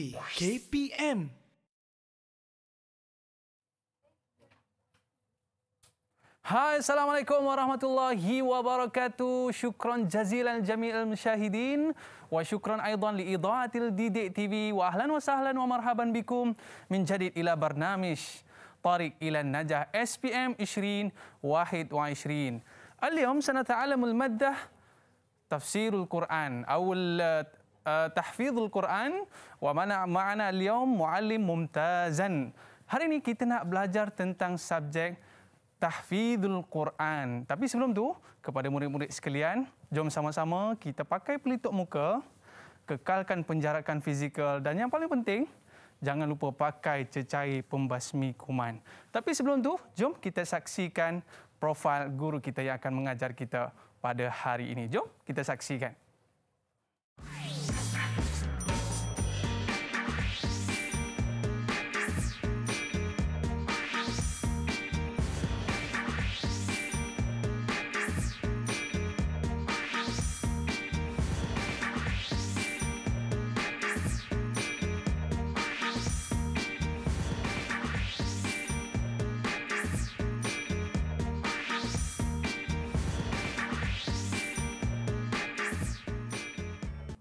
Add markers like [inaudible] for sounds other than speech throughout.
لي كي بي ام هاي السلام عليكم ورحمة الله وبركاته شكرا جزيلا لجميع المشاهدين وشكرا أيضا لإضاءة الديدي تي في وأهلا وسهلا ومرحبا بكم من جديد إلى برنامج طريق إلى النجاح اس بي ام 2021 اليوم سنتعلم المادة تفسير القرآن أو Eh, tahfizul Quran wa mana ma'ana al-yawm muallim mumtazan. Hari ini kita nak belajar tentang subjek tahfizul Quran. Tapi sebelum tu, kepada murid-murid sekalian, jom sama-sama kita pakai pelitup muka, kekalkan penjarakan fizikal dan yang paling penting, jangan lupa pakai cecair pembasmi kuman. Tapi sebelum tu, jom kita saksikan profil guru kita yang akan mengajar kita pada hari ini. Jom kita saksikan.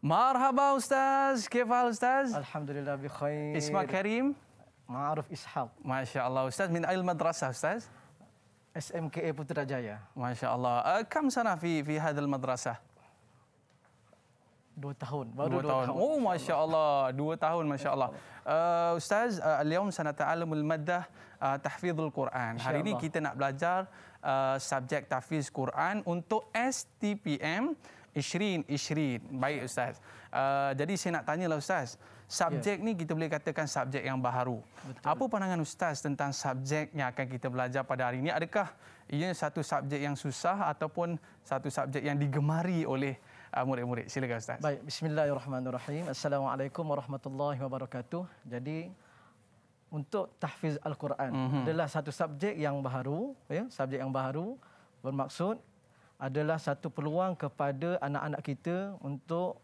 Marhaba Ustaz. Kefal Ustaz. Alhamdulillah bi khair. Isma Karim. Ma'ruf Ishaq. Masya Allah Ustaz. Min ayil madrasah Ustaz. SMKA Putrajaya. Masya Allah. Eh, kam sana fi, fi hadal madrasah? Dua tahun. Baru dua, tahun. Oh, Masya Allah. Dua tahun, Masya Allah. Eh, Ustaz, uh, eh, sana ta'alamul maddah tahfidhul Quran. Hari ini kita nak belajar subjek tahfiz Quran untuk STPM. STPM. Ishrin, Ishrin. Baik Ustaz. Uh, jadi saya nak tanyalah Ustaz. Subjek ya. ni kita boleh katakan subjek yang baharu. Betul. Apa pandangan Ustaz tentang subjek yang akan kita belajar pada hari ini? Adakah ia satu subjek yang susah ataupun satu subjek yang digemari oleh uh, murid-murid? Silakan Ustaz. Baik, bismillahirrahmanirrahim. Assalamualaikum warahmatullahi wabarakatuh. Jadi untuk tahfiz Al-Quran mm-hmm. adalah satu subjek yang baharu. Ya? Subjek yang baharu bermaksud adalah satu peluang kepada anak-anak kita untuk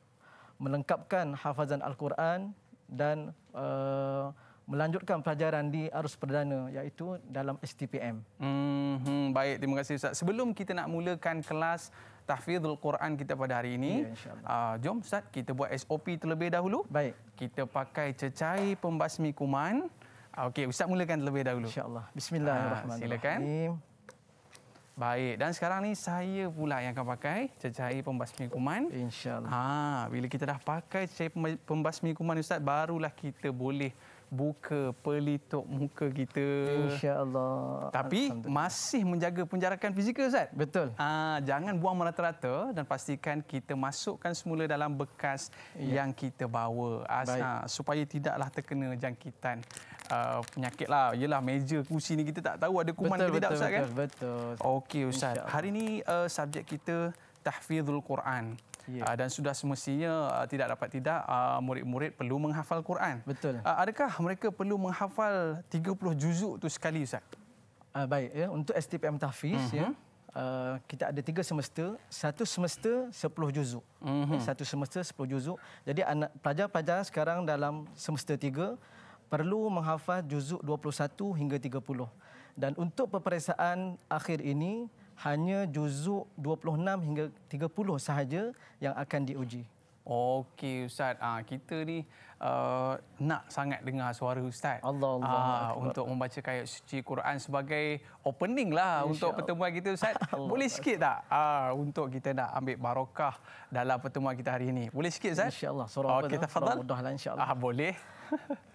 melengkapkan hafazan Al-Quran dan uh, melanjutkan pelajaran di arus perdana iaitu dalam STPM. Hmm, baik, terima kasih Ustaz. Sebelum kita nak mulakan kelas tahfizul Quran kita pada hari ini, ya, uh, jom Ustaz kita buat SOP terlebih dahulu. Baik. Kita pakai cecair pembasmi kuman. Ah, okey, Ustaz mulakan terlebih dahulu. InsyaAllah. Bismillahirrahmanirrahim. Uh, silakan. Rahim. Baik. Dan sekarang ni saya pula yang akan pakai cecair pembasmi kuman. InsyaAllah. Ha, bila kita dah pakai cecair pembasmi kuman Ustaz, barulah kita boleh buka pelitup muka kita. InsyaAllah. Tapi masih menjaga penjarakan fizikal Ustaz. Betul. Ha, jangan buang merata-rata dan pastikan kita masukkan semula dalam bekas ya. yang kita bawa. Asa, ha, supaya tidaklah terkena jangkitan. Ah, penyakit lah. Yelah meja kursi ni kita tak tahu ada kuman betul, ke tidak betul, Ustaz kan? Betul, betul. Okey Ustaz. Hari ni uh, subjek kita Tahfidhul Quran. Ya. Uh, dan sudah semestinya uh, tidak dapat tidak uh, murid-murid perlu menghafal Quran. Betul. Uh, adakah mereka perlu menghafal 30 juzuk tu sekali Ustaz? Uh, baik, ya. untuk STPM Tahfiz, uh-huh. ya, uh, kita ada tiga semester. Satu semester, sepuluh juzuk. Uh-huh. Satu semester, sepuluh juzuk. Jadi pelajar-pelajar sekarang dalam semester tiga, perlu menghafaz juzuk 21 hingga 30. Dan untuk peperiksaan akhir ini, hanya juzuk 26 hingga 30 sahaja yang akan diuji. Okey Ustaz, ha, kita ni uh, nak sangat dengar suara Ustaz Allah Allah ha, Allah. untuk membaca ayat suci Quran sebagai opening lah Insya untuk Allah. pertemuan kita Ustaz. [laughs] Allah. Boleh sikit tak ha, untuk kita nak ambil barokah dalam pertemuan kita hari ini? Boleh sikit Ustaz? InsyaAllah, surah okay, apa tu? Surah mudah lah insyaAllah. Ha, ah, boleh. [laughs]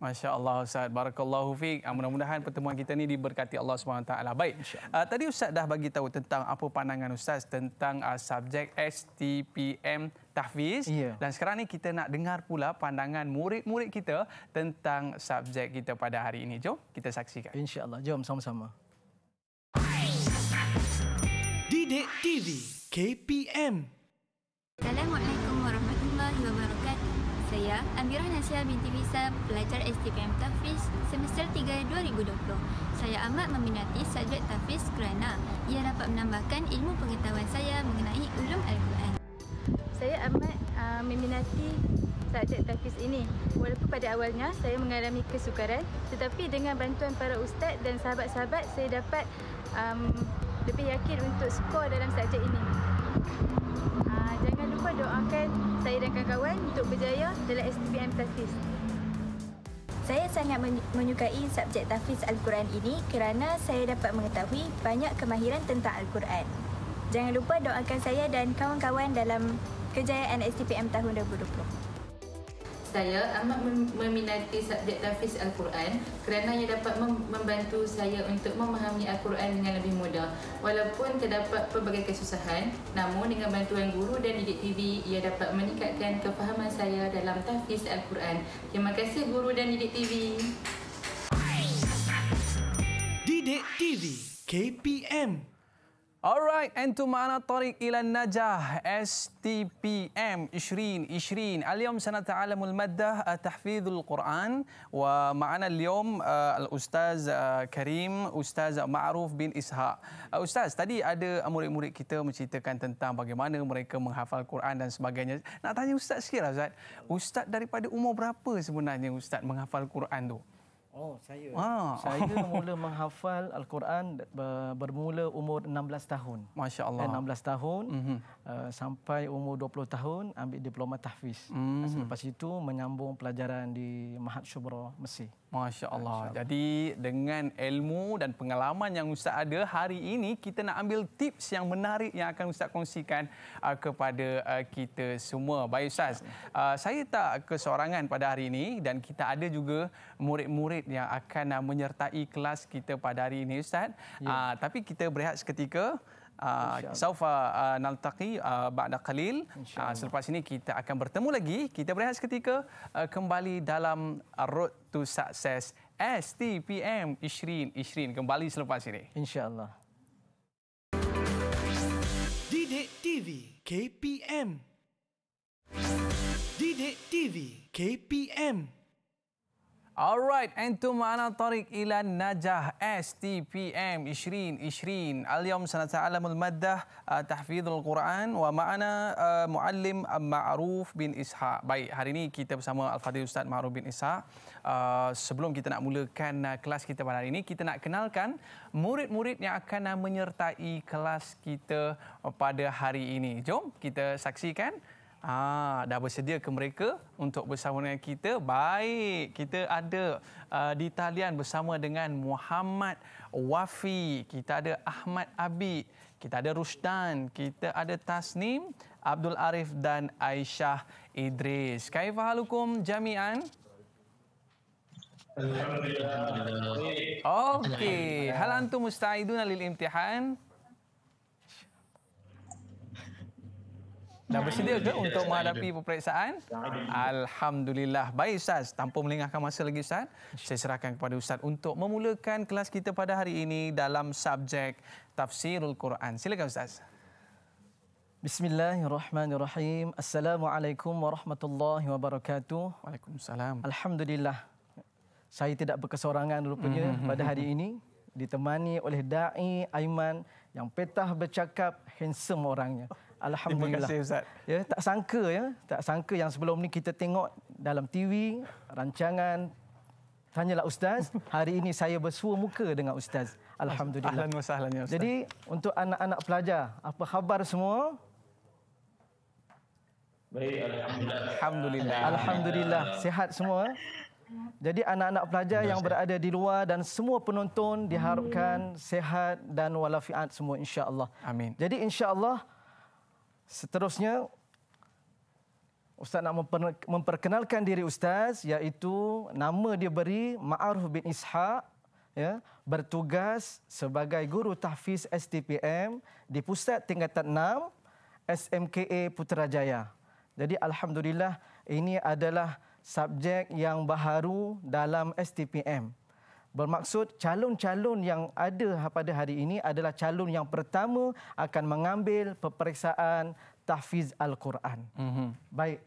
Masya Allah Ustaz. Barakallahu fiq. Ah, mudah-mudahan pertemuan kita ini diberkati Allah SWT. Baik. Uh, tadi Ustaz dah bagi tahu tentang apa pandangan Ustaz tentang uh, subjek STPM Tahfiz. Yeah. Dan sekarang ni kita nak dengar pula pandangan murid-murid kita tentang subjek kita pada hari ini. Jom kita saksikan. Insya Allah. Jom sama-sama. Didik TV KPM. Assalamualaikum warahmatullahi wabarakatuh. Nasia, Amirah Nasia binti Visa, pelajar STPM Tafiz semester 3 2020. Saya amat meminati subjek Tafiz kerana ia dapat menambahkan ilmu pengetahuan saya mengenai ulum Al-Quran. Saya amat uh, meminati subjek Tafiz ini. Walaupun pada awalnya saya mengalami kesukaran, tetapi dengan bantuan para ustaz dan sahabat-sahabat, saya dapat um, lebih yakin untuk skor dalam subjek ini. Ah, jangan lupa doakan saya dan kawan-kawan untuk berjaya dalam STPM Tafis. Saya sangat menyukai subjek Tafis Al-Quran ini kerana saya dapat mengetahui banyak kemahiran tentang Al-Quran. Jangan lupa doakan saya dan kawan-kawan dalam kejayaan STPM tahun 2020. Saya amat mem- meminati subjek tafiz Al-Quran kerana ia dapat mem- membantu saya untuk memahami Al-Quran dengan lebih mudah. Walaupun terdapat pelbagai kesusahan, namun dengan bantuan guru dan didik TV, ia dapat meningkatkan kefahaman saya dalam tafiz Al-Quran. Terima kasih guru dan didik TV. Didik TV KPM Alright, entu mana tarik ila najah STPM Ishrin Ishrin. Aliyom sana ta'alamul al maddah tahfidzul Quran wa ma'ana aliyom uh, al ustaz uh, Karim, ustaz Ma'ruf bin Ishaq. Uh, ustaz, tadi ada murid-murid kita menceritakan tentang bagaimana mereka menghafal Quran dan sebagainya. Nak tanya ustaz sikitlah ustaz. Ustaz daripada umur berapa sebenarnya ustaz menghafal Quran tu? Uh, Oh, saya. Ah. Saya [laughs] mula menghafal Al-Quran bermula umur 16 tahun. Masya Allah. Eh, 16 tahun mm-hmm. uh, sampai umur 20 tahun ambil diploma tahfiz. Mm-hmm. Selepas itu menyambung pelajaran di Mahat Syubra, Mesir. Masya Allah. Jadi dengan ilmu dan pengalaman yang Ustaz ada hari ini, kita nak ambil tips yang menarik yang akan Ustaz kongsikan uh, kepada uh, kita semua. Baik Ustaz, uh, saya tak kesorangan pada hari ini dan kita ada juga murid-murid yang akan menyertai kelas kita pada hari ini Ustaz. Ya. tapi kita berehat seketika. سوف نلتقي بعد قليل selepas ini kita akan bertemu lagi kita berehat seketika ah, kembali dalam road to success STPM Ishrin Ishrin kembali selepas ini insyaallah Didik TV KPM Didik TV KPM Alright, entum ana tarik ila najah STPM Ishrin Ishrin. Al-yawm sanata'alamul maddah uh, Quran wa ma'ana uh, mu'allim uh, Ma'ruf bin Isha. Baik, hari ini kita bersama Al-Fadhil Ustaz Ma'ruf bin Isha. Uh, sebelum kita nak mulakan kelas kita pada hari ini, kita nak kenalkan murid-murid yang akan uh, menyertai kelas kita pada hari ini. Jom kita saksikan. Ah, dah bersedia ke mereka untuk bersama dengan kita? Baik, kita ada uh, di talian bersama dengan Muhammad Wafi, kita ada Ahmad Abi, kita ada Rusdan, kita ada Tasnim, Abdul Arif dan Aisyah Idris. Kaifahalukum jami'an? Alhamdulillah. Okey, hal antum musta'iduna lil imtihan? Dah bersedia ke untuk menghadapi peperiksaan? Alhamdulillah. Baik Ustaz, tanpa melengahkan masa lagi Ustaz, saya serahkan kepada Ustaz untuk memulakan kelas kita pada hari ini dalam subjek Tafsirul Quran. Silakan Ustaz. Bismillahirrahmanirrahim. Assalamualaikum warahmatullahi wabarakatuh. Waalaikumsalam. Alhamdulillah. Saya tidak berkesorangan rupanya mhm, mhm, pada hari mhm. ini ditemani oleh dai Aiman yang petah bercakap handsome orangnya. Alhamdulillah. Terima kasih Ustaz. Ya, tak sangka ya, tak sangka yang sebelum ni kita tengok dalam TV rancangan tanyalah ustaz, hari ini saya bersua muka dengan ustaz. Alhamdulillah. Ahlan wa sahlan ya ustaz. Jadi untuk anak-anak pelajar, apa khabar semua? Baik, alhamdulillah. Alhamdulillah. Alhamdulillah. alhamdulillah. Sehat semua. Jadi anak-anak pelajar yang berada di luar dan semua penonton diharapkan sehat dan walafiat semua insya-Allah. Amin. Jadi insya-Allah Seterusnya, Ustaz nak memperkenalkan diri Ustaz iaitu nama dia beri Ma'aruf bin Ishaq ya, bertugas sebagai guru tahfiz STPM di pusat tingkatan 6 SMKA Putrajaya. Jadi Alhamdulillah ini adalah subjek yang baharu dalam STPM. Bermaksud calon-calon yang ada pada hari ini adalah calon yang pertama akan mengambil peperiksaan tahfiz Al-Quran. Mm-hmm. Baik.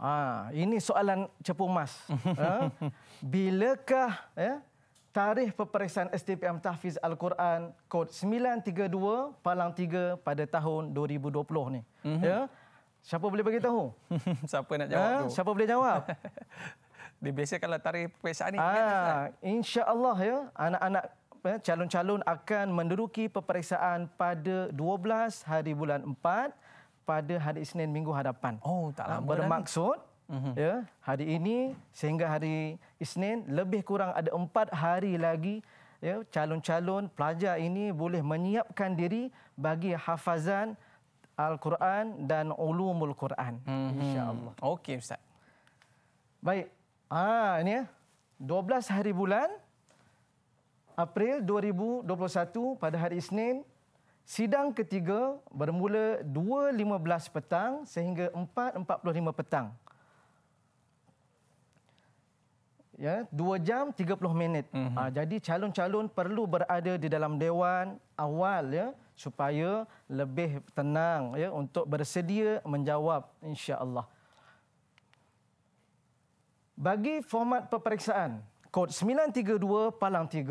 Ha, ini soalan cepu mas. [laughs] ha? Bilakah ya, tarikh peperiksaan STPM tahfiz Al-Quran kod 932 palang 3 pada tahun 2020 ni? Mm-hmm. Ya? Siapa boleh bagi tahu? [laughs] siapa nak jawab ha? tu? Siapa boleh jawab? [laughs] Di biasa kalau tarikh peperiksaan ini. Ah, lah. InsyaAllah ya, anak-anak ya, calon-calon akan menduduki peperiksaan pada 12 hari bulan 4 pada hari Isnin minggu hadapan. Oh, tak lama ah, Bermaksud, dah. Mhm. ya, hari ini sehingga hari Isnin lebih kurang ada 4 hari lagi ya, calon-calon pelajar ini boleh menyiapkan diri bagi hafazan Al-Quran dan ulumul Quran. Mm-hmm. InsyaAllah. Okey, Ustaz. Baik, Ah, ini ya. 12 hari bulan April 2021 pada hari Isnin. Sidang ketiga bermula 2.15 petang sehingga 4.45 petang. Ya, 2 jam 30 minit. Mm-hmm. Ha, jadi calon-calon perlu berada di dalam dewan awal ya supaya lebih tenang ya untuk bersedia menjawab insya-Allah bagi format peperiksaan kod 932 palang 3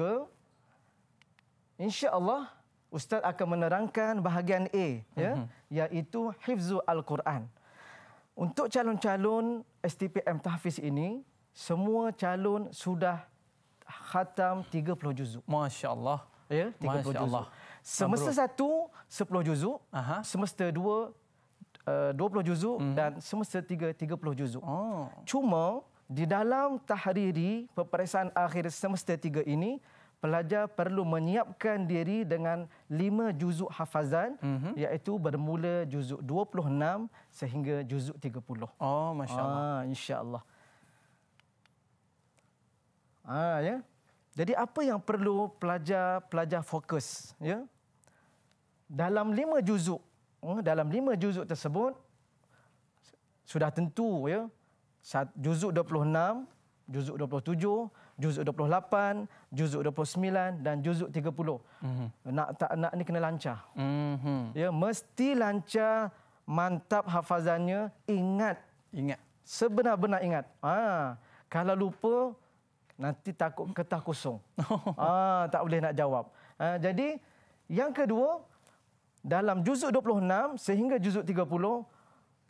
Allah ustaz akan menerangkan bahagian A ya mm-hmm. iaitu hifzu al-Quran untuk calon-calon STPM tahfiz ini semua calon sudah khatam 30 juzuk masyaallah ya 30 Masya juzuk Allah. semester 1 10 juzuk Aha. semester 2 20 juzuk mm-hmm. dan semester 3 30 juzuk oh. cuma di dalam tahriri peperiksaan akhir semester tiga ini, pelajar perlu menyiapkan diri dengan lima juzuk hafazan mm-hmm. iaitu bermula juzuk 26 sehingga juzuk 30. Oh, masya-Allah. Ah, insya-Allah. Ah, ya. Jadi apa yang perlu pelajar-pelajar fokus, ya? Dalam lima juzuk, hmm, dalam lima juzuk tersebut sudah tentu ya juzuk 26, juzuk 27, juzuk 28, juzuk 29 dan juzuk 30. Mm-hmm. Nak tak nak ni kena lancar. Mm-hmm. Ya mesti lancar mantap hafazannya ingat ingat sebenar-benar ingat. Ha kalau lupa nanti takut kertas kosong. Ah [laughs] ha, tak boleh nak jawab. Ha, jadi yang kedua dalam juzuk 26 sehingga juzuk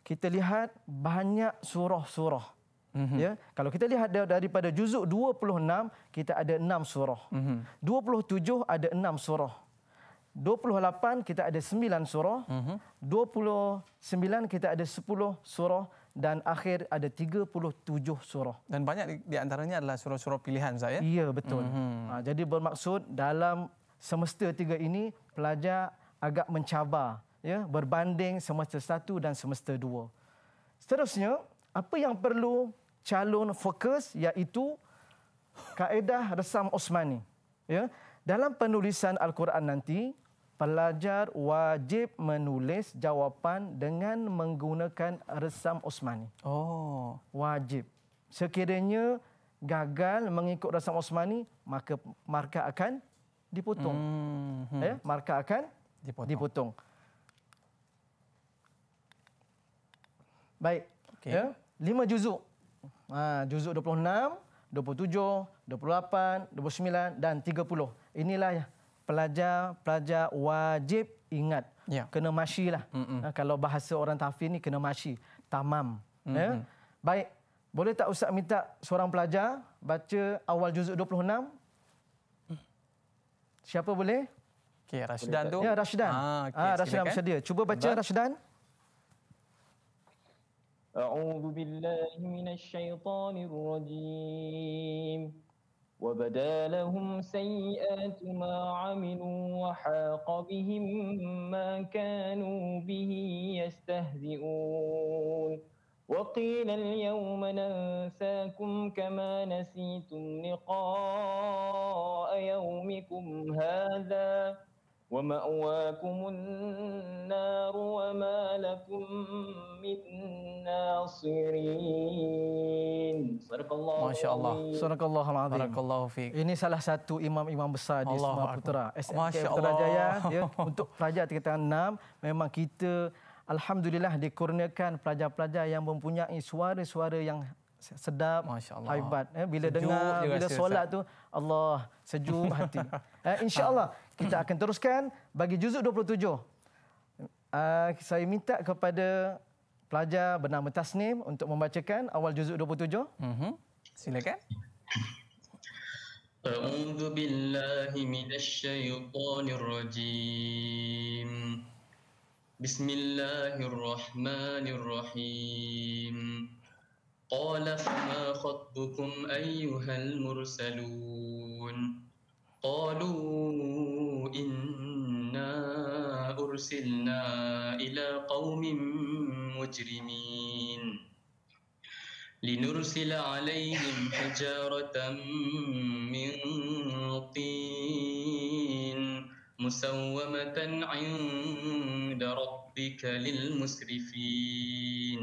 kita lihat banyak surah-surah. Mm-hmm. Ya, kalau kita lihat daripada juzuk 26 kita ada enam surah. Mm-hmm. 27 ada enam surah. 28 kita ada sembilan surah. Mm-hmm. 29 kita ada sepuluh surah dan akhir ada 37 surah. Dan banyak di antaranya adalah surah-surah pilihan saya. Ya, betul. Mm-hmm. jadi bermaksud dalam semester tiga ini pelajar agak mencabar ya berbanding semester satu dan semester dua. Seterusnya, apa yang perlu calon fokus iaitu kaedah resam Osmani. Ya, dalam penulisan Al-Quran nanti, pelajar wajib menulis jawapan dengan menggunakan resam Osmani. Oh, wajib. Sekiranya gagal mengikut resam Osmani, maka markah akan diputung. Hmm, hmm. Ya, markah akan diputung. dipotong. Baik. Okay. Ya. Lima juzuk. Ha, juzuk 26, 27, 28, 29 dan 30. Inilah pelajar-pelajar wajib ingat. Ya. Kena masyi lah. Ha, kalau bahasa orang tafir ni kena masyi. Tamam. Ya. Mm-mm. Ya. Baik. Boleh tak Ustaz minta seorang pelajar baca awal juzuk 26? Mm. Siapa boleh? Okey, Rashidan boleh tu. Ya, Rashidan. Ah, okay, ha, ah, Rashidan bersedia. Cuba baca Rashidan. mm أعوذ بالله من الشيطان الرجيم وبدا لهم سيئات ما عملوا وحاق بهم ما كانوا به يستهزئون وقيل اليوم ننساكم كما نسيتم لقاء يومكم هذا ومأواكم النار وما لكم من ناصرين Ma Masya Allah Surah Allah Al-Azim Barakallahu Fik Ini salah satu imam-imam besar di Allah Semua Putera SMK Masya Allah. Jaya ya. Untuk pelajar tingkat 6 Memang kita Alhamdulillah dikurniakan pelajar-pelajar yang mempunyai suara-suara yang sedap, haibat. Eh, bila sejuk dengar, bila solat tu, Allah sejuk hati. [laughs] Eh, InsyaAllah, kita akan teruskan bagi juzuk 27. Uh, ah, saya minta kepada pelajar bernama Tasnim untuk membacakan awal juzuk 27. Uh-huh. Mhm. Silakan. A'udzu billahi minasy syaithanir rajim. Bismillahirrahmanirrahim. قال فما خطبكم أيها mursalun. Qalu المجرمين لنرسل عليهم حجارة من طين مسومة عند ربك للمسرفين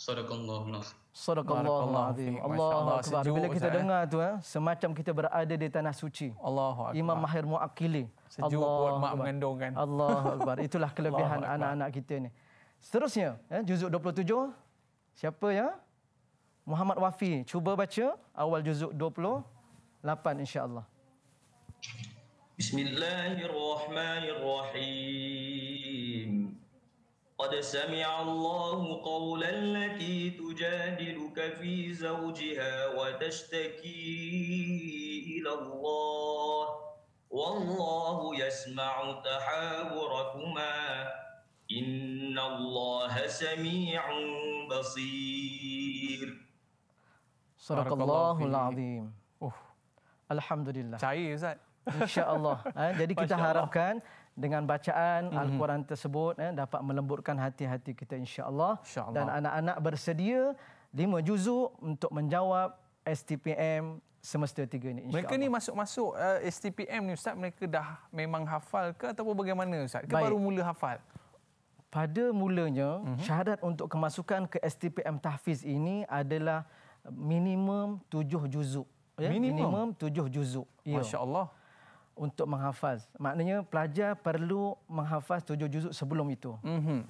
صدق الله العظيم ALLAH. alazim. Allahu akbar. Bila kita ya? dengar tu eh, semacam kita berada di tanah suci. ALLAH. akbar. Imam Mahir Muakkili. Sejuk Allah buat mak mengandung ALLAH. Allahu Itulah [laughs] kelebihan anak-anak kita ini. Seterusnya, eh, juzuk 27. Siapa ya? Muhammad Wafi. Cuba baca awal juzuk 28 insya Allah Bismillahirrahmanirrahim. قد Allahu الله قول التي تجادلك في Wa وتشتكي الى الله والله يسمع تحاوركما Inna Allah sami'un basir. Surakallahul azim. Uh. Alhamdulillah. Cair Ustaz. InsyaAllah. ha, [laughs] jadi kita Masya harapkan Allah. dengan bacaan mhm. Al-Quran tersebut eh, dapat melembutkan hati-hati kita insyaAllah. Insya Dan anak-anak bersedia lima juzuk untuk menjawab STPM semester tiga ini. Insya mereka Allah. ni masuk-masuk uh, eh, STPM ni Ustaz, mereka dah memang hafal ke atau bagaimana Ustaz? Ke Baik. baru mula hafal? Pada mulanya, uh-huh. Mhm. syarat untuk kemasukan ke STPM Tahfiz ini adalah minimum tujuh juzuk. Ya? Minimum. minimum tujuh juzuk. Ya. Masya Allah. Untuk menghafaz. Maknanya pelajar perlu menghafaz tujuh juzuk sebelum itu. Uh-huh.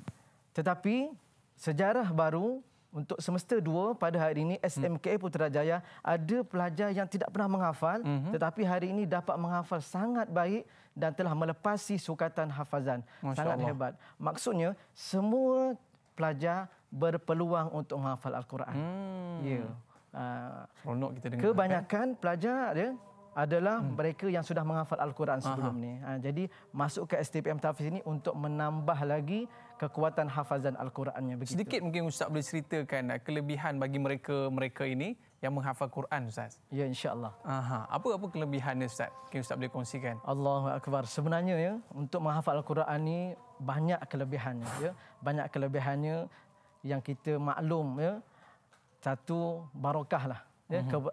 Tetapi sejarah baru untuk semester dua pada hari ini SMKA hmm. Putrajaya ada pelajar yang tidak pernah menghafal mm-hmm. tetapi hari ini dapat menghafal sangat baik dan telah melepasi sukatan hafazan Masya sangat Allah. hebat maksudnya semua pelajar berpeluang untuk menghafal al-Quran hmm. ya yeah. uh, seronok kita dengar kebanyakan kan? pelajar ya adalah hmm. mereka yang sudah menghafal Al-Quran sebelum ni. Ha, jadi masuk ke STPM Tafiz ini untuk menambah lagi kekuatan hafazan Al-Qurannya. Sedikit mungkin Ustaz boleh ceritakan eh, kelebihan bagi mereka-mereka ini yang menghafal Quran Ustaz. Ya insyaAllah. Aha. Apa apa kelebihannya Ustaz? Mungkin Ustaz boleh kongsikan. Allahu Akbar. Sebenarnya ya, untuk menghafal Al-Quran ini banyak kelebihannya. Ya. Banyak kelebihannya yang kita maklum. Ya. Satu, barokah lah. Ya, mhm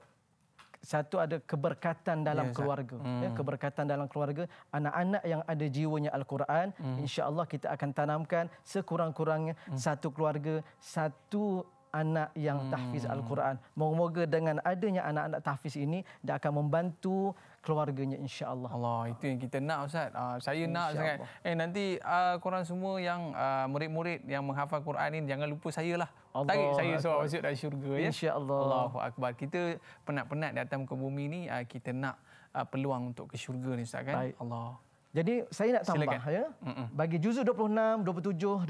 satu ada keberkatan dalam ya, keluarga ya, hmm. ya, keberkatan dalam keluarga anak-anak yang ada jiwanya al-Quran hmm. insya-Allah kita akan tanamkan sekurang-kurangnya hmm. satu keluarga satu anak yang hmm. tahfiz al-Quran moga-moga dengan adanya anak-anak tahfiz ini dia akan membantu keluarganya insyaallah. Allah itu yang kita nak ustaz. Uh, saya insya nak sangat. Eh nanti uh, korang semua yang uh, murid-murid yang menghafal Quran ini jangan lupa saya lah. Tarik saya seorang masuk dalam syurga ya. Insyaallah. Allahu akbar. Kita penat-penat datang ke bumi ini uh, kita nak uh, peluang untuk ke syurga ni ustaz kan. Baik. Allah. Jadi saya nak tambah Silakan. ya. Mm-mm. Bagi juzuk 26,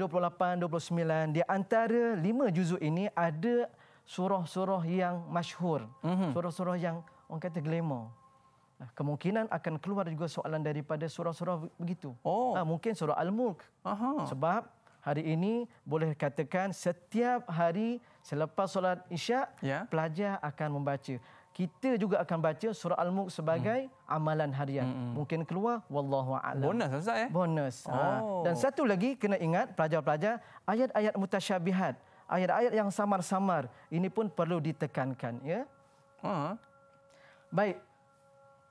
27, 28, 29 di antara lima juzuk ini ada surah-surah yang masyhur. Mm-hmm. Surah-surah yang orang kata glamour kemungkinan akan keluar juga soalan daripada surah-surah begitu. Oh. Nah, mungkin surah Al-Mulk. Sebab hari ini boleh katakan setiap hari selepas solat Isyak, yeah. pelajar akan membaca. Kita juga akan baca surah Al-Mulk sebagai hmm. amalan harian. Hmm. Mungkin keluar wallahu a'lam. Bonus lah, Ustaz ya. Bonus. Ah. Oh. Dan satu lagi kena ingat pelajar-pelajar ayat-ayat mutasyabihat, ayat-ayat yang samar-samar ini pun perlu ditekankan ya. Ha. Baik,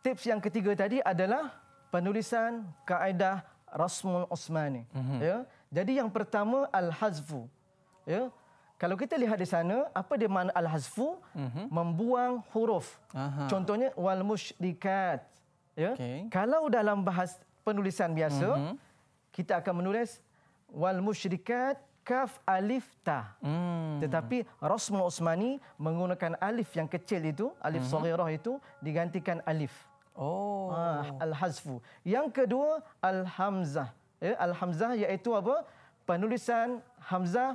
tips yang ketiga tadi adalah penulisan kaedah Rasmul Osmani. Mm-hmm. Ya. Jadi yang pertama al-hazfu. Ya. Kalau kita lihat di sana apa dia makna al-hazfu? Mm-hmm. Membuang huruf. Aha. Contohnya wal mushrikat Ya. Okay. Kalau dalam bahas penulisan biasa mm-hmm. kita akan menulis wal mushrikat kaf alif ta. Mm. Tetapi Rasmul Osmani menggunakan alif yang kecil itu, alif mm-hmm. saghirah itu digantikan alif. Oh. Ah, al-hazfu. Yang kedua al-hamzah. Ya, al-hamzah iaitu apa? Penulisan hamzah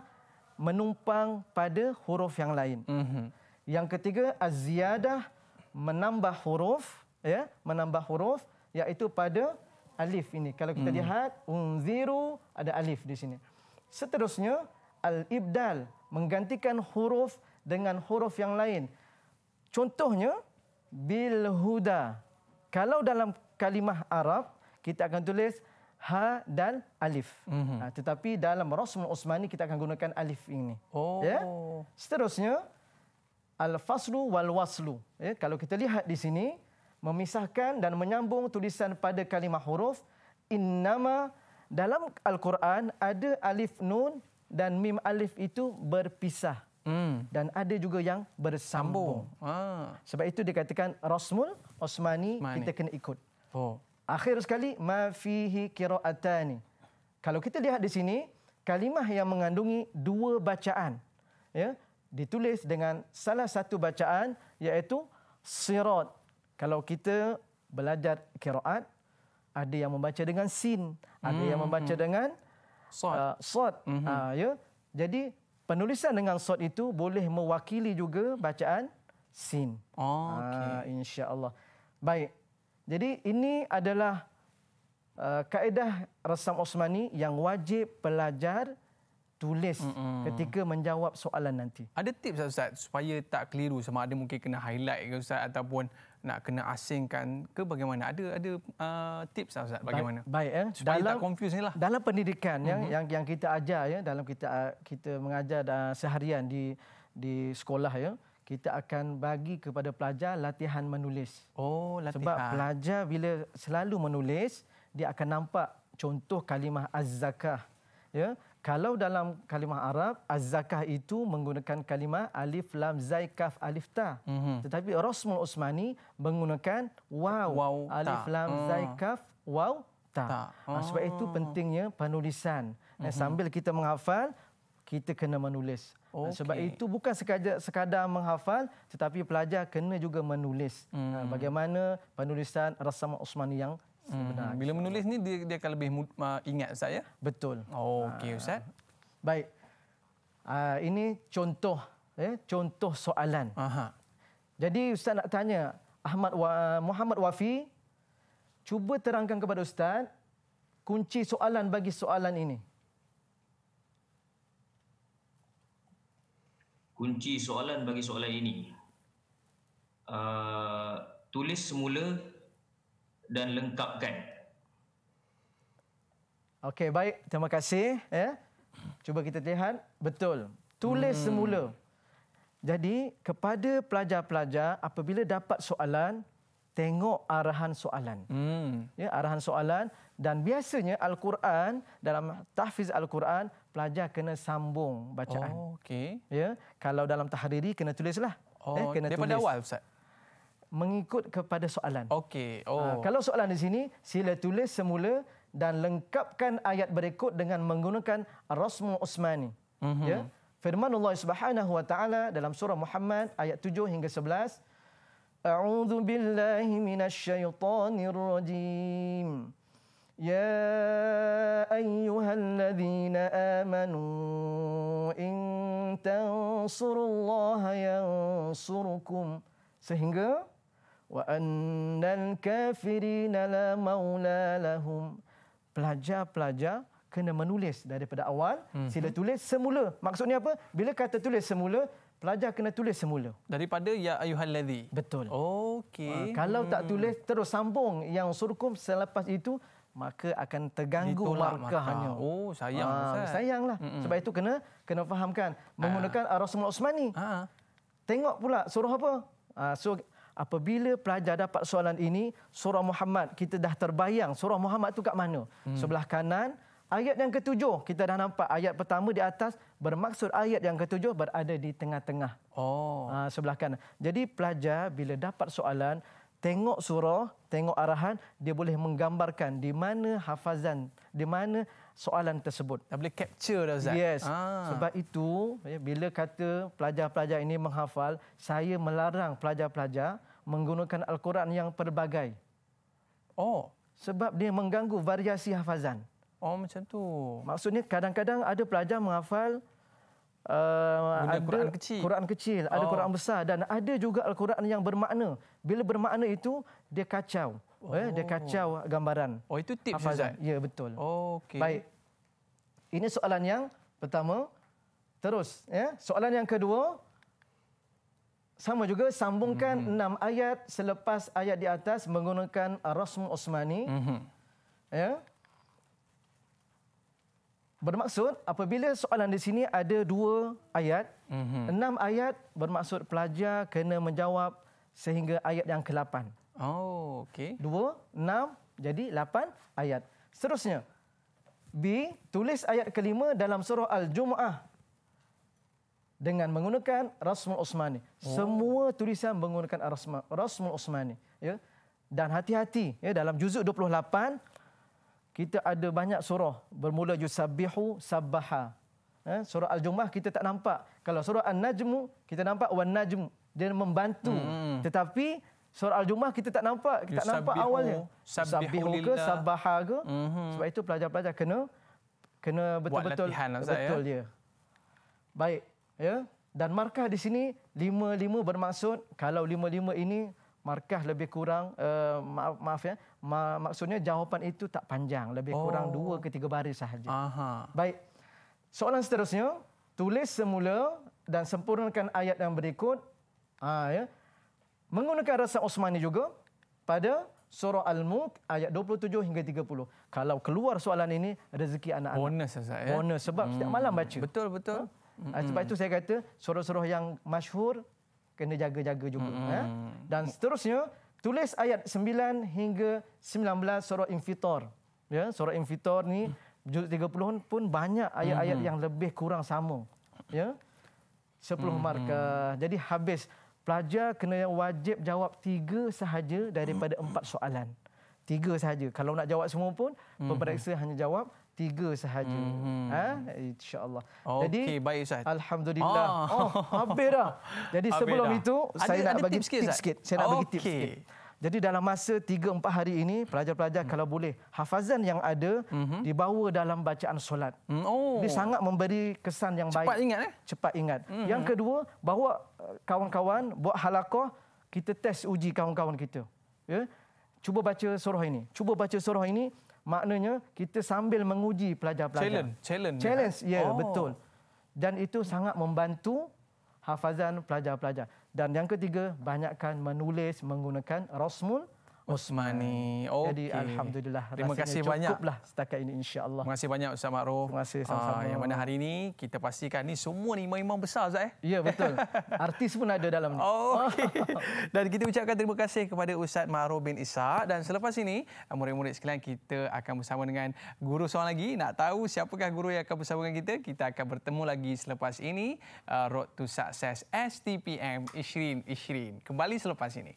menumpang pada huruf yang lain. Mm-hmm. Yang ketiga az-ziyadah menambah huruf ya, menambah huruf iaitu pada alif ini. Kalau kita mm. lihat unziru ada alif di sini. Seterusnya al-ibdal menggantikan huruf dengan huruf yang lain. Contohnya bilhuda kalau dalam kalimah Arab kita akan tulis ha dan alif. Mm-hmm. Ha, tetapi dalam Rasul Usmani kita akan gunakan alif ini. Oh. Ya. Seterusnya al-faslu wal waslu. Ya, kalau kita lihat di sini memisahkan dan menyambung tulisan pada kalimah huruf innama dalam al-Quran ada alif nun dan mim alif itu berpisah. Hmm. Dan ada juga yang bersambung. Ah. Sebab itu dikatakan Rasmul Osmani, Mani. kita kena ikut. Oh. Akhir sekali, ma fihi kiraatani. Kalau kita lihat di sini, kalimah yang mengandungi dua bacaan. Ya, ditulis dengan salah satu bacaan iaitu sirat. Kalau kita belajar kiraat, ada yang membaca dengan sin, ada hmm. yang membaca hmm. dengan sot. Uh, sod. hmm Uh, ya. Jadi penulisan dengan sod itu boleh mewakili juga bacaan sin. Oh, ah, okay. Aa, insya Allah. Baik. Jadi ini adalah uh, kaedah Rasam Osmani yang wajib pelajar tulis Mm-mm. ketika menjawab soalan nanti. Ada tips Ustaz supaya tak keliru sama ada mungkin kena highlight ke Ustaz ataupun nak kena asingkan ke bagaimana ada ada uh, tips lah Ustaz bagaimana baik, baik eh Supaya dalam tak confuse nilah dalam pendidikan mm-hmm. Ya, yang yang yang kita ajar ya dalam kita uh, kita mengajar dah uh, seharian di di sekolah ya kita akan bagi kepada pelajar latihan menulis oh latihan sebab pelajar bila selalu menulis dia akan nampak contoh kalimah az-zakah ya kalau dalam kalimah Arab, az-zakah itu menggunakan kalimah alif, lam, zai, kaf, alif, ta. Mm -hmm. Tetapi Rasmul Usmani menggunakan waw, waw alif, lam, mm. zai, kaf, waw, ta. ta. Oh. Sebab itu oh. pentingnya penulisan. Mm -hmm. Sambil kita menghafal, kita kena menulis. Ha, okay. Sebab itu bukan sekadar, sekadar menghafal, tetapi pelajar kena juga menulis. Mm -hmm. Bagaimana penulisan Rasmul Usmani yang Hmm. Bila menulis ni dia dia akan lebih uh, ingat saya. Betul. Oh, okey ah. ustaz. Baik. Uh, ini contoh eh contoh soalan. Aha. Jadi ustaz nak tanya Ahmad Wa, Muhammad Wafi cuba terangkan kepada ustaz kunci soalan bagi soalan ini. Kunci soalan bagi soalan ini. Uh, tulis semula dan lengkapkan. Okey, baik. Terima kasih. Eh. Cuba kita lihat. Betul. Tulis hmm. semula. Jadi, kepada pelajar-pelajar, apabila dapat soalan, tengok arahan soalan. Hmm. Ya, arahan soalan. Dan biasanya Al-Quran, dalam tahfiz Al-Quran, pelajar kena sambung bacaan. Oh, okay. ya, kalau dalam tahriri, kena tulislah. Oh, eh, kena daripada tulis. awal, Ustaz? mengikut kepada soalan. Okey. Oh. Ha, kalau soalan di sini, sila tulis semula dan lengkapkan ayat berikut dengan menggunakan rasmu Usmani. Mm-hmm. Ya. Firman Allah Subhanahu wa taala dalam surah Muhammad ayat 7 hingga 11. A'udzu billahi minasyaitonir rajim. يا أيها الذين آمنوا إن تنصروا الله ينصركم sehingga وأن الكافرين لا مولى لهم pelajar-pelajar kena menulis daripada awal hmm. sila tulis semula maksudnya apa bila kata tulis semula pelajar kena tulis semula daripada ya ayuhan ayyuhallazi betul okey uh, kalau tak tulis terus sambung yang surkum selepas itu maka akan terganggu markahnya markah. oh sayang ah, uh, sayanglah hmm sebab itu kena kena fahamkan menggunakan uh. Ah. Rasulullah Usmani uh. Ah. tengok pula suruh apa uh, so Apabila pelajar dapat soalan ini, surah Muhammad kita dah terbayang surah Muhammad tu kat mana? Hmm. Sebelah kanan, ayat yang ketujuh kita dah nampak ayat pertama di atas bermaksud ayat yang ketujuh berada di tengah-tengah. Oh. Ha, sebelah kanan. Jadi pelajar bila dapat soalan, tengok surah, tengok arahan, dia boleh menggambarkan di mana hafazan, di mana soalan tersebut. Dah boleh capture dah Ustaz. Yes. Ah. ah. Sebab itu ya, bila kata pelajar-pelajar ini menghafal, saya melarang pelajar-pelajar menggunakan Al-Quran yang pelbagai. Oh, sebab dia mengganggu variasi hafazan. Oh, macam tu. Maksudnya kadang-kadang ada pelajar menghafal Uh, ada Quran kecil. Quran kecil, ada oh. Quran besar dan ada juga Al-Quran yang bermakna. Bila bermakna itu dia kacau. Oh. Eh, dia oh. kacau gambaran. Oh itu tip saja. Ya betul. Oh, okay. Baik. Ini soalan yang pertama. Terus ya. Soalan yang kedua sama juga sambungkan mm-hmm. enam ayat selepas ayat di atas menggunakan Rasm Osmani. Mm-hmm. Ya. Bermaksud apabila soalan di sini ada dua ayat, mm-hmm. enam ayat bermaksud pelajar kena menjawab sehingga ayat yang ke-8. Oh, okey. Dua, enam, jadi lapan ayat. Seterusnya, B, tulis ayat kelima dalam surah Al-Jum'ah dengan menggunakan Rasmul Usmani. Oh. Semua tulisan menggunakan Rasmul Usmani. Ya. Dan hati-hati ya, dalam juzuk 28, kita ada banyak surah bermula yusabbihu sabbaha eh, surah al Jumah kita tak nampak kalau surah an-najmu kita nampak wan najm dia membantu hmm. tetapi surah al Jumah kita tak nampak kita tak nampak awalnya sabbihu ke sabbaha ke mm-hmm. sebab itu pelajar-pelajar kena kena betul-betul betul, lah, ya. betul dia baik ya dan markah di sini lima-lima bermaksud kalau lima-lima ini markah lebih kurang uh, eh, maaf maaf ya ma- maksudnya jawapan itu tak panjang lebih oh. kurang dua ke tiga baris sahaja Aha. baik soalan seterusnya tulis semula dan sempurnakan ayat yang berikut ha, ya. menggunakan rasa Osmani juga pada surah Al-Mulk ayat 27 hingga 30 kalau keluar soalan ini rezeki anak-anak bonus lah, saja ya? bonus sebab hmm. setiap malam baca hmm. betul betul ha? Sebab hmm. itu saya kata surah-surah yang masyhur kena jaga-jaga juga hmm. eh? dan seterusnya tulis ayat 9 hingga 19 surah infitar ya surah infitar ni juz 30 pun banyak ayat-ayat hmm. yang lebih kurang sama ya 10 hmm. markah jadi habis pelajar kena wajib jawab tiga sahaja daripada empat soalan tiga sahaja kalau nak jawab semua pun hmm. pemeriksa hanya jawab 3 tiga sahaja. Mm-hmm. Eh insya-Allah. Okay, Jadi baik Ustaz. Alhamdulillah. Oh, oh habis dah. Jadi habis sebelum dah. itu ada, saya ada nak bagi tips sikit. Tips sikit. Saya nak bagi tips sikit. Jadi dalam masa 3 4 hari ini pelajar-pelajar kalau boleh hafazan yang ada mm-hmm. dibawa dalam bacaan solat. Mm, oh. Dia sangat memberi kesan yang Cepat baik. Cepat ingat eh. Cepat ingat. Mm-hmm. Yang kedua, bawa eh, kawan-kawan buat halaqah kita test uji kawan-kawan kita. Ya. Cuba baca surah ini. Cuba baca surah ini maknanya kita sambil menguji pelajar-pelajar. Challenge, challenge. Challenge, ya, yeah, oh. betul. Dan itu sangat membantu hafazan pelajar-pelajar. Dan yang ketiga, banyakkan menulis menggunakan rosmul. Osmani. Okay. Jadi alhamdulillah. Terima kasih banyak. Cukuplah setakat ini insya-Allah. Terima kasih banyak Ustaz Makruf. Terima kasih sama-sama. Uh, yang mana hari ini kita pastikan ni semua ni memang besar Ustaz eh. Ya betul. [laughs] Artis pun ada dalam ni. Oh, okay. [laughs] dan kita ucapkan terima kasih kepada Ustaz Makruf bin Isa dan selepas ini murid-murid sekalian kita akan bersama dengan guru seorang lagi. Nak tahu siapakah guru yang akan bersama dengan kita? Kita akan bertemu lagi selepas ini uh, Road to Success STPM Ishrin Ishrin. Kembali selepas ini.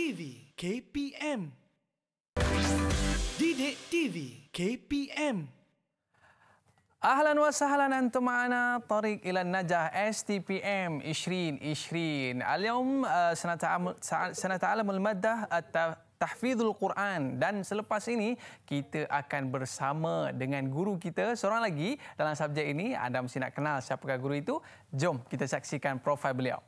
TV KPM Didik TV KPM Ahlan wa sahlan antum ana tarik ila najah STPM 2020. Al-yawm uh, sanata alamul maddah tahfidzul Quran dan selepas ini kita akan bersama dengan guru kita seorang lagi dalam subjek ini anda mesti nak kenal siapakah guru itu jom kita saksikan profil beliau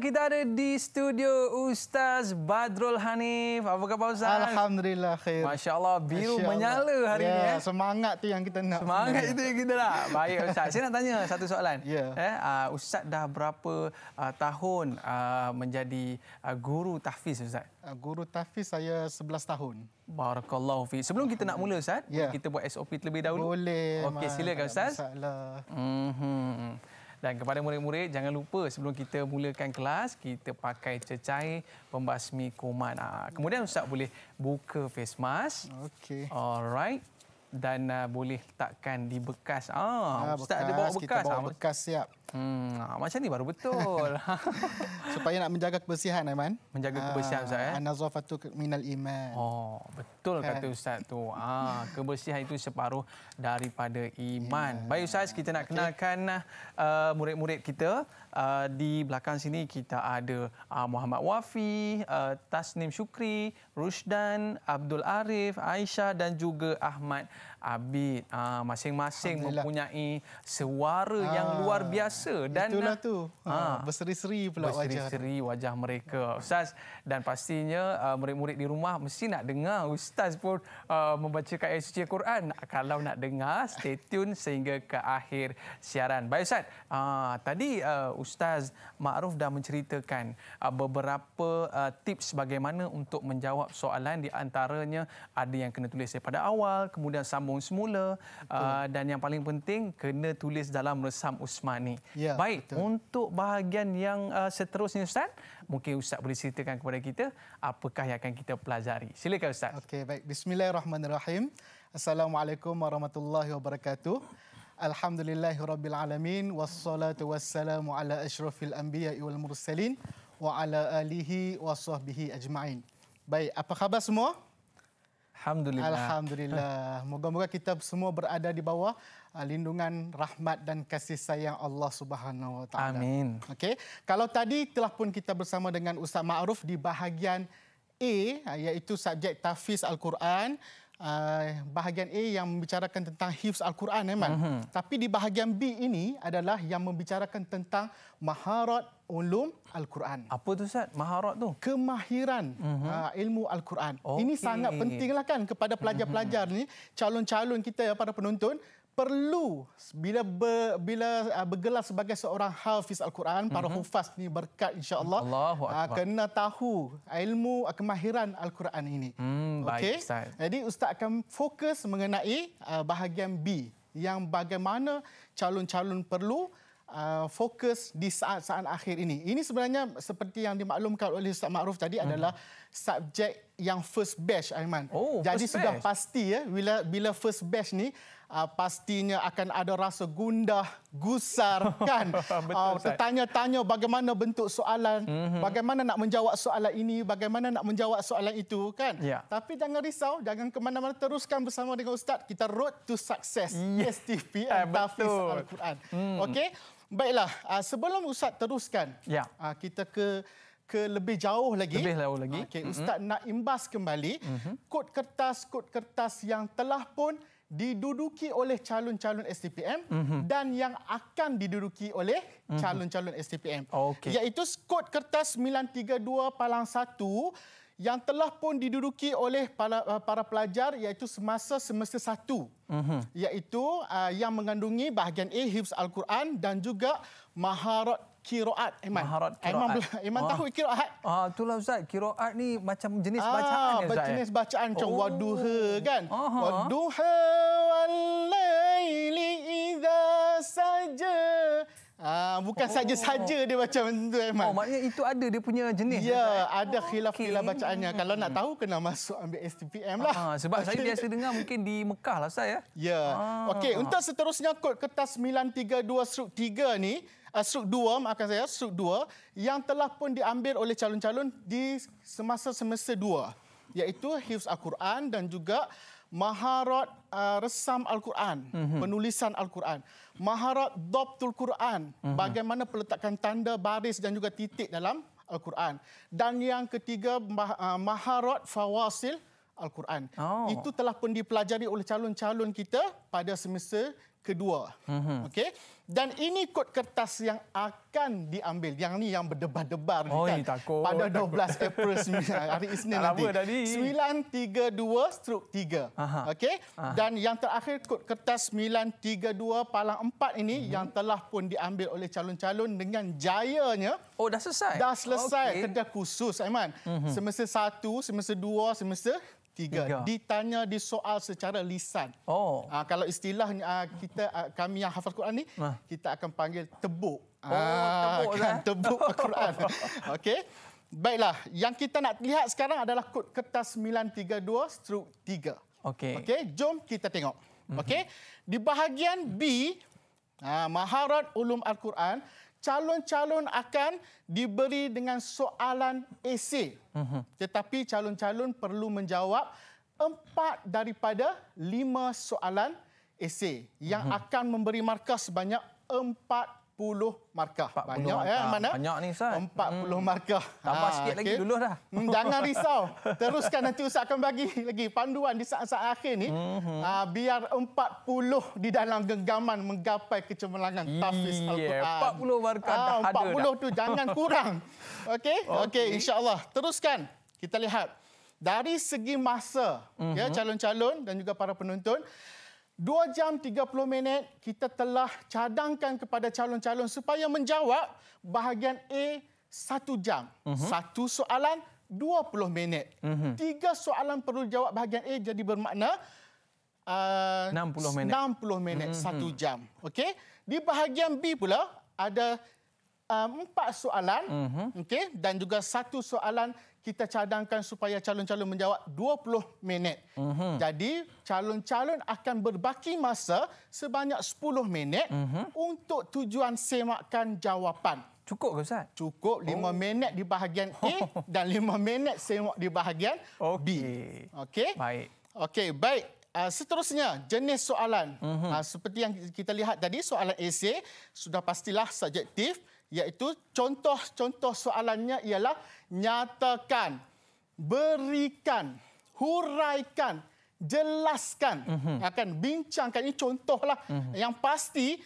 kita ada di studio Ustaz Badrul Hanif. Apa khabar Ustaz? Alhamdulillah khair. Masya-Allah biru Masya menyala hari yeah, ini eh. Semangat tu yang kita nak. Semangat itu yang kita nak. Baik Ustaz. Saya nak tanya satu soalan. Yeah. Eh uh, Ustaz dah berapa uh, tahun uh, menjadi uh, guru tahfiz Ustaz? Guru tahfiz saya 11 tahun. Barakallahu fi. Sebelum kita nak mula Ustaz, yeah. kita buat SOP terlebih dahulu. Boleh. Okey, silakan Ustaz. Masya-Allah. Mhm. Mm dan kepada murid-murid, jangan lupa sebelum kita mulakan kelas, kita pakai cecair pembasmi kuman. Ah, kemudian Ustaz boleh buka face mask. Okey. Alright dan uh, boleh letakkan di bekas. Ah, ha, bekas, ada bawa bekas. Kita bawa ah, bekas siap. Hmm, ah, macam ni baru betul. [laughs] Supaya nak menjaga kebersihan Aiman. Menjaga kebersihan ustaz eh. Anazafatu minal iman. Oh, betul kan? kata ustaz tu. Ah, kebersihan itu separuh daripada iman. Yeah. Baik ustaz, kita nak okay. kenalkan uh, murid-murid kita. Ah, di belakang sini kita ada uh, Muhammad Wafi, uh, Tasnim Shukri, Rushdan, Abdul Arif, Aisyah dan juga Ahmad. Abid uh, ah, masing-masing mempunyai suara ha, ah, yang luar biasa dan itulah tu ha, berseri-seri pula berseri wajah berseri-seri wajah mereka ustaz dan pastinya uh, murid-murid di rumah mesti nak dengar ustaz pun uh, membacakan ayat suci quran kalau nak dengar stay tune sehingga ke akhir siaran baik ustaz uh, tadi uh, ustaz Ma'ruf dah menceritakan uh, beberapa uh, tips bagaimana untuk menjawab soalan di antaranya ada yang kena tulis daripada awal kemudian sama sambung semula uh, dan yang paling penting kena tulis dalam resam Usmani. Ya, Baik, betul. untuk bahagian yang uh, seterusnya Ustaz, mungkin Ustaz boleh ceritakan kepada kita apakah yang akan kita pelajari. Silakan Ustaz. Okey, baik. Bismillahirrahmanirrahim. Assalamualaikum warahmatullahi wabarakatuh. Alhamdulillahirrabbilalamin. Wassalatu wassalamu ala ashrafil anbiya wal mursalin. Wa ala alihi wa sahbihi ajma'in. Baik, apa khabar semua? Alhamdulillah. Alhamdulillah. Moga-moga kita semua berada di bawah uh, lindungan rahmat dan kasih sayang Allah Subhanahu Wa Taala. Amin. Okey. Kalau tadi telah pun kita bersama dengan Ustaz Ma'ruf di bahagian A uh, iaitu subjek tafiz Al-Quran. Uh, bahagian A yang membicarakan tentang hifz Al-Quran memang. Eh, mm-hmm. Tapi di bahagian B ini adalah yang membicarakan tentang maharat ulum al-Quran. Apa tu Ustaz? Maharat tu? Kemahiran uh-huh. uh, ilmu al-Quran. Okay. Ini sangat pentinglah kan kepada pelajar-pelajar uh-huh. ni, calon-calon kita ya para penonton perlu bila ber, bila uh, bergelar sebagai seorang hafiz al-Quran mm-hmm. para mhm. hufaz ni berkat insya-Allah uh, kena tahu ilmu uh, kemahiran al-Quran ini. Mm, Okey. Jadi ustaz akan fokus mengenai uh, bahagian B yang bagaimana calon-calon perlu uh, fokus di saat-saat akhir ini. Ini sebenarnya seperti yang dimaklumkan oleh Ustaz Ma'ruf tadi hmm. adalah subjek yang first batch Aiman. Oh, Jadi first sudah batch. pasti ya bila bila first batch ni uh, pastinya akan ada rasa gundah, gusar [laughs] kan. Betul, uh, tertanya-tanya bagaimana bentuk soalan, mm-hmm. bagaimana nak menjawab soalan ini, bagaimana nak menjawab soalan itu kan. Yeah. Tapi jangan risau, jangan ke mana-mana teruskan bersama dengan ustaz. Kita road to success. Yes. STP eh, Tafiz Al-Quran. Mm. Okey. Baiklah, uh, sebelum Ustaz teruskan, ya. uh, kita ke ke lebih jauh lagi. Lebih jauh lagi. Ah, okay, mhm. Ustaz mm-hmm. nak imbas kembali mm-hmm. kod kertas-kod kertas yang telah pun diduduki oleh calon-calon STPM mm-hmm. dan yang akan diduduki oleh mhm. calon-calon STPM. Mm-hmm. Okay. Iaitu kod kertas 932 Palang 1 yang telah pun diduduki oleh para, eh, para pelajar iaitu semasa semester satu. Uh-huh. Iaitu uh, yang mengandungi bahagian A, Hibs Al-Quran dan juga Maharat Kiroat, Iman. Maharat eh, Kiroat. Iman, Iman oh. tahu Kiroat? Ah, uh, itulah Ustaz, Kiroat ni macam jenis ah, bacaan ah, ya Jenis bacaan macam oh. waduha kan? Uh-huh. Waduha walaili idha saja. Ah bukan saja-saja oh. dia macam tu oh, Aiman. Oh maknanya itu ada dia punya jenis. Ya, yeah, ada khilaf-khilaf okay. bacaannya. Hmm. Kalau nak hmm. tahu kena masuk ambil STPM lah. Ah, sebab okay. saya [laughs] biasa dengar mungkin di Mekah lah saya. Ya. Yeah. Ah. Okey, untuk seterusnya kod kertas 932/3 ni, uh, ah, struk 2 maka saya struk 2 yang telah pun diambil oleh calon-calon di semasa semester 2 iaitu hifz Al-Quran dan juga maharat uh, resam al-Quran, mm-hmm. penulisan al-Quran, maharat dobtul Quran, mm-hmm. bagaimana peletakan tanda baris dan juga titik dalam al-Quran. Dan yang ketiga mah, uh, maharat fawasil al-Quran. Oh. Itu telah pun dipelajari oleh calon-calon kita pada semester kedua. Mm-hmm. Okey. Dan ini kod kertas yang akan diambil. Yang ni yang berdebar-debar oh, ni kan. Takut. Pada 12 April [laughs] hari Isnin tak nanti. Sembilan tiga dua struk tiga. Okey. Dan yang terakhir kod kertas sembilan tiga dua palang empat ini hmm. yang telah pun diambil oleh calon-calon dengan jayanya. Oh dah selesai? Dah selesai. Okay. Kedah khusus Aiman. Hmm. Semester 1, semester 2, semester Tiga. tiga ditanya soal secara lisan. Oh. Aa, ah, kalau istilah aa, ah, kita aa, ah, kami yang hafal Quran ni ha. kita akan panggil tebuk. Oh, aa, tebuk kan lah. tebuk Al-Quran. [laughs] Okey. Baiklah, yang kita nak lihat sekarang adalah kod kertas 932 struk 3. Okey. Okey, jom kita tengok. mm Okey. Di bahagian B, aa, Maharat Ulum Al-Quran, calon-calon akan diberi dengan soalan esei. Uh-huh. Mhm. Tetapi calon-calon perlu menjawab empat daripada lima soalan esei yang uh-huh. akan memberi markah sebanyak empat 40 markah. 40 banyak eh, markah. ya mana? Eh? Banyak ni Ustaz. 40 hmm. markah. Tambah ha, sikit okay. lagi dulu dah. Hmm, jangan risau. Teruskan nanti Ustaz akan bagi lagi panduan di saat-saat akhir ni. Hmm. Ha, biar 40 di dalam genggaman menggapai kecemerlangan tafiz Al-Quran. 40 markah ha, dah 40 ah, ada 40 tu jangan kurang. Okey? [laughs] Okey okay, insya-Allah. Teruskan. Kita lihat dari segi masa hmm. ya mhm. calon-calon dan juga para penonton Dua jam tiga puluh minit kita telah cadangkan kepada calon-calon supaya menjawab bahagian A satu jam. Uh-huh. Satu soalan dua puluh minit. Uh-huh. Tiga soalan perlu jawab bahagian A jadi bermakna uh, enam puluh minit. 60 minit uh jam. Okey. Di bahagian B pula ada Uh, empat soalan mm-hmm. okey dan juga satu soalan kita cadangkan supaya calon-calon menjawab 20 minit. Mm-hmm. Jadi calon-calon akan berbaki masa sebanyak 10 minit mm-hmm. untuk tujuan semakkan jawapan. Cukup ke Ustaz? Cukup 5 oh. minit di bahagian A [laughs] dan 5 minit semak di bahagian okay. B. Okey. Baik. Okey, baik. Uh, seterusnya jenis soalan. Mm-hmm. Uh, seperti yang kita lihat tadi soalan AC sudah pastilah subjektif iaitu contoh-contoh soalannya ialah nyatakan, berikan, huraikan, jelaskan, mm-hmm. akan ya bincangkan ini contohlah mm-hmm. yang pasti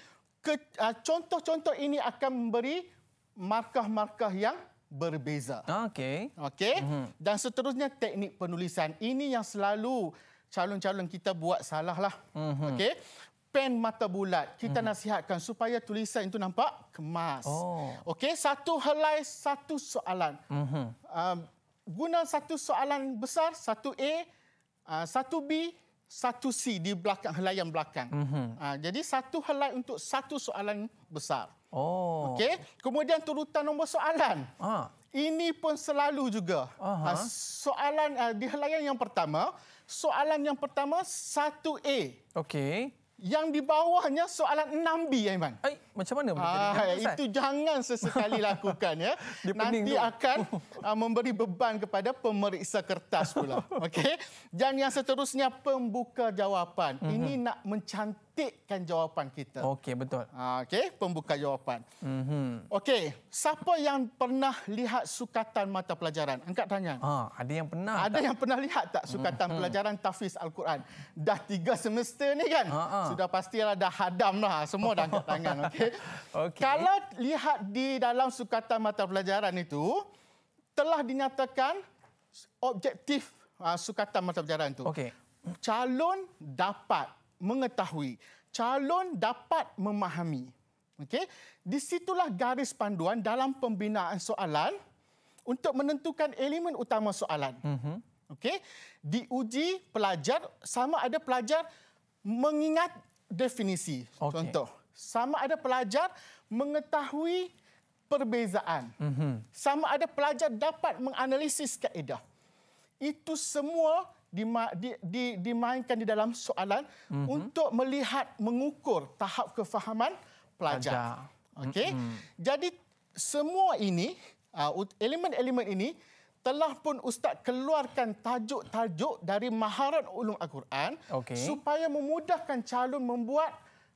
ah, contoh-contoh ini akan memberi markah-markah yang berbeza. Okey. Okey. Mm-hmm. Dan seterusnya teknik penulisan ini yang selalu calon-calon kita buat salahlah. lah. Mm-hmm. Okey pen mata bulat kita hmm. nasihatkan supaya tulisan itu nampak kemas. Oh. Okey, satu helai satu soalan. Mhm. Uh, guna satu soalan besar, satu A, uh, satu B, satu C di belakang helai yang belakang. Mm-hmm. Uh, jadi satu helai untuk satu soalan besar. Oh. Okey. Kemudian turutan nombor soalan. Ah. Ini pun selalu juga. Uh-huh. Uh, soalan uh, di helai yang pertama, soalan yang pertama satu A. Okey yang di bawahnya soalan 6B Aiman. Ay, macam mana? Ah, itu jangan sesekali [laughs] lakukan ya. Dia Nanti tu. akan uh, memberi beban kepada pemeriksa kertas pula. [laughs] Okey. Dan yang seterusnya pembuka jawapan. Mm -hmm. Ini mhm. nak mencantik ketikkan jawapan kita. Okey, betul. Ha, okey, pembuka jawapan. Mm-hmm. Okey, siapa yang pernah lihat sukatan mata pelajaran? Angkat tangan. Ha, ada yang pernah. Ada tak? yang pernah lihat tak sukatan mm-hmm. pelajaran tafiz Al-Quran? Dah tiga semester ni kan? Ha-ha. Sudah pastilah dah hadam lah. Semua dah angkat tangan. [laughs] Okey. Okay. Kalau lihat di dalam sukatan mata pelajaran itu, telah dinyatakan objektif ha, sukatan mata pelajaran itu. Okey. Calon dapat mengetahui, calon dapat memahami. Okey, di situlah garis panduan dalam pembinaan soalan untuk menentukan elemen utama soalan. Mm-hmm. Okey, diuji pelajar sama ada pelajar mengingat definisi. Okay. Contoh, sama ada pelajar mengetahui perbezaan. Mm-hmm. Sama ada pelajar dapat menganalisis kaedah. Itu semua dima, di, di, dimainkan di dalam soalan mm-hmm. untuk melihat mengukur tahap kefahaman pelajar. Okey. Mm-hmm. Jadi semua ini uh, elemen-elemen ini telah pun ustaz keluarkan tajuk-tajuk dari maharat ulum al-Quran okay. supaya memudahkan calon membuat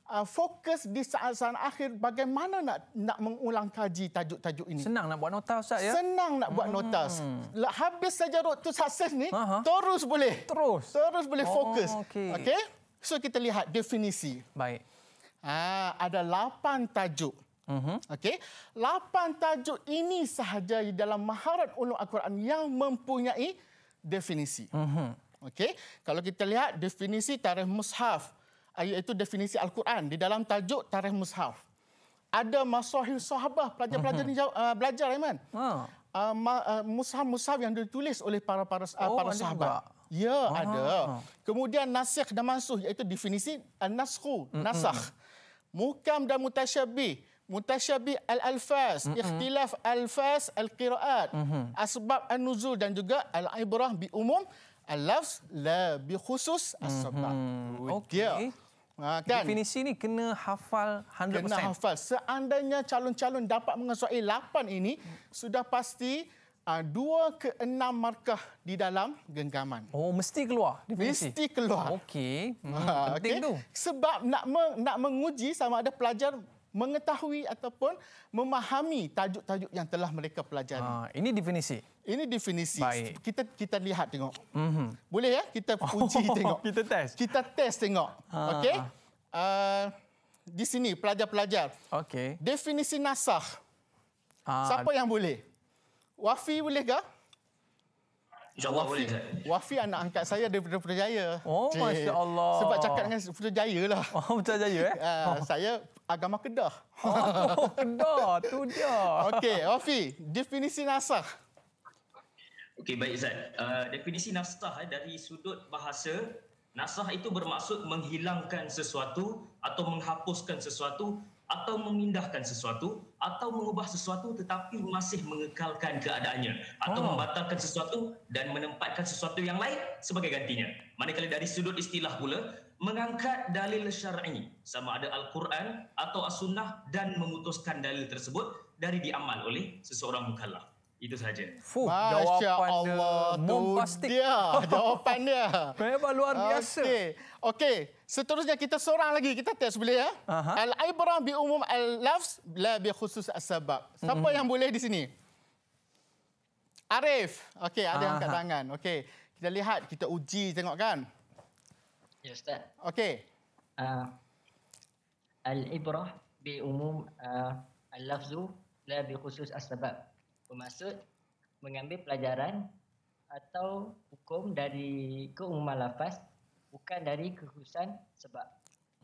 uh, fokus di saat-saat akhir bagaimana nak nak mengulang kaji tajuk-tajuk ini. Senang nak buat nota Ustaz ya? Senang nak buat hmm. nota. Lah, habis saja tu sukses ni, Aha. terus boleh. Terus? Terus boleh oh, fokus. Okey. Okay? So kita lihat definisi. Baik. Uh, ada lapan tajuk. Mhm. Okey. Lapan tajuk ini sahaja dalam maharat ulum Al-Quran yang mempunyai definisi. Mhm. Okey. Kalau kita lihat definisi tarikh mushaf. Uh, Ayat itu definisi Al-Quran di dalam tajuk Tarikh Mushaf. Ada masahil sahabah pelajar-pelajar ini uh, eh, belajar Aiman. Ha. Uh, mushaf-mushaf yang ditulis oleh para para, uh, para oh, Ya, Aha. ada. Kemudian nasikh dan mansuh iaitu definisi an-naskhu, nasakh. Mukam dan mutasyabih, mutasyabih al-alfaz, ikhtilaf alfaz al-qiraat, mm-hmm. asbab al nuzul dan juga al-ibrah bi umum al-lafz la bi khusus as-sabab. Mm-hmm. Okey. Yeah. Ha, kan? Definisi ini kena hafal 100%. Kena hafal. Seandainya calon-calon dapat mengesuai 8 ini, sudah pasti 2 ah, ke 6 markah di dalam genggaman. Oh, mesti keluar definisi. Mesti keluar. Okey. Hmm, ah, penting okay. tu. Sebab nak meng, nak menguji sama ada pelajar mengetahui ataupun memahami tajuk-tajuk yang telah mereka pelajari. Ha, ini definisi. Ini definisi. Baik. Kita kita lihat tengok. Mm-hmm. Boleh ya kita oh, uji [laughs] tengok. kita test. Kita test tengok. Ha. Okey. Uh, di sini pelajar-pelajar. Okey. Definisi nasah. Ha. Siapa yang boleh? Wafi boleh ke? InsyaAllah Wafi. boleh. Wafi anak angkat saya daripada Putrajaya. Oh, Masya Allah. Sebab cakap dengan Putrajaya lah. Oh, Putrajaya eh? Uh, oh. Saya agama Kedah. Oh, [laughs] Kedah tu dia. Okey, Rafi, definisi nasah. Okey, baik Zat. Uh, definisi nasah eh, dari sudut bahasa, nasah itu bermaksud menghilangkan sesuatu atau menghapuskan sesuatu atau memindahkan sesuatu atau mengubah sesuatu tetapi masih mengekalkan keadaannya atau oh. membatalkan sesuatu dan menempatkan sesuatu yang lain sebagai gantinya. Manakala dari sudut istilah pula, mengangkat dalil syar'i sama ada al-Quran atau as-sunnah dan memutuskan dalil tersebut dari diamal oleh seseorang mukallaf. Itu saja. Fuh, Masya Allah tu dia jawapan dia. [laughs] Memang luar biasa. Okey, okay. seterusnya kita seorang lagi kita test boleh ya. uh Al-ibrah bi umum al-lafz la bi khusus as-sabab. Siapa mm-hmm. yang boleh di sini? Arif. Okey, ada uh yang angkat tangan. Okey. Kita lihat, kita uji tengok kan. Ya Ustaz. Okey. Uh, Al-Ibrah bi umum uh, al-lafzu la bi khusus asbab. sabab Bermaksud mengambil pelajaran atau hukum dari keumuman lafaz bukan dari kekhususan sebab.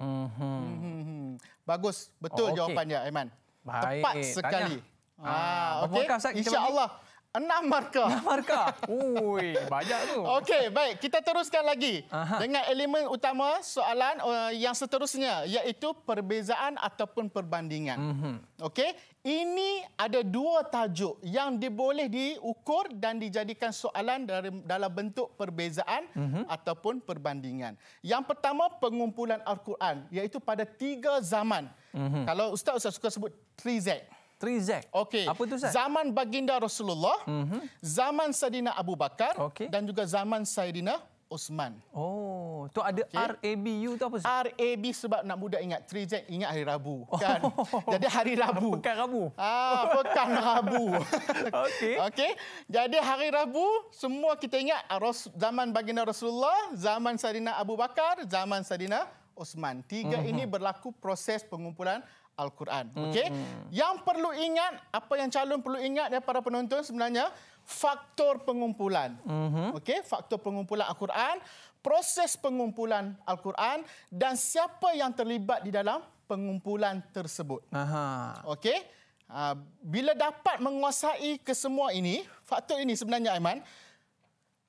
Mm-hmm. Bagus. Betul oh, okay. jawapan dia, Aiman. Baik. Tepat sekali. Tanya. Ah, ah, okey. Insya Allah. Enam markah. Enam markah. Ui, banyak tu. Okey, baik. Kita teruskan lagi Aha. dengan elemen utama soalan eh, yang seterusnya iaitu perbezaan ataupun perbandingan. Mm-hmm. Okey, ini ada dua tajuk yang diboleh diukur dan dijadikan soalan dalam bentuk perbezaan mm-hmm. ataupun perbandingan. Yang pertama, pengumpulan Al-Quran iaitu pada tiga zaman. Mm-hmm. Kalau Ustaz, Ustaz suka sebut 3Z. 3Z. Okey. Apa tu Ustaz? Zaman baginda Rasulullah, mm-hmm. zaman Saidina Abu Bakar okay. dan juga zaman Saidina Osman. Oh, tu ada okay. U tu apa? R A B sebab nak muda ingat 3 ingat hari Rabu oh. kan. [laughs] Jadi hari Rabu. Pekan Rabu. Ah, pekan Rabu. [laughs] Okey. Okey. Jadi hari Rabu semua kita ingat ah, zaman baginda Rasulullah, zaman Saidina Abu Bakar, zaman Saidina Osman. Tiga mm-hmm. ini berlaku proses pengumpulan Al-Quran. Hmm. Okey. Hmm. Yang perlu ingat apa yang calon perlu ingat ya para penonton sebenarnya faktor pengumpulan. Hmm. Okey, faktor pengumpulan Al-Quran, proses pengumpulan Al-Quran dan siapa yang terlibat di dalam pengumpulan tersebut. Aha. Okey. Ha, bila dapat menguasai kesemua ini, faktor ini sebenarnya Aiman,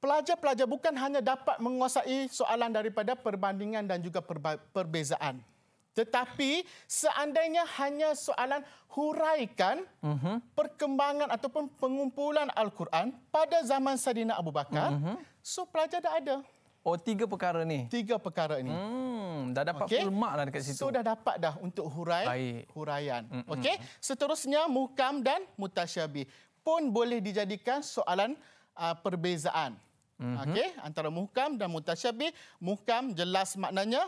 pelajar-pelajar bukan hanya dapat menguasai soalan daripada perbandingan dan juga perbezaan. Tetapi seandainya hanya soalan huraikan uh mhm. -huh. perkembangan ataupun pengumpulan Al-Quran pada zaman Sadina Abu Bakar, uh mhm. -huh. so pelajar dah ada. Oh, tiga perkara ni. Tiga perkara ini. Hmm, dah dapat okay. full lah dekat situ. Sudah so, dapat dah untuk hurai Baik. huraian. Mm -mm. Okey. Seterusnya mukam dan mutasyabi pun boleh dijadikan soalan uh, perbezaan. Mm -hmm. Okey, antara mukam dan mutasyabi, mukam jelas maknanya,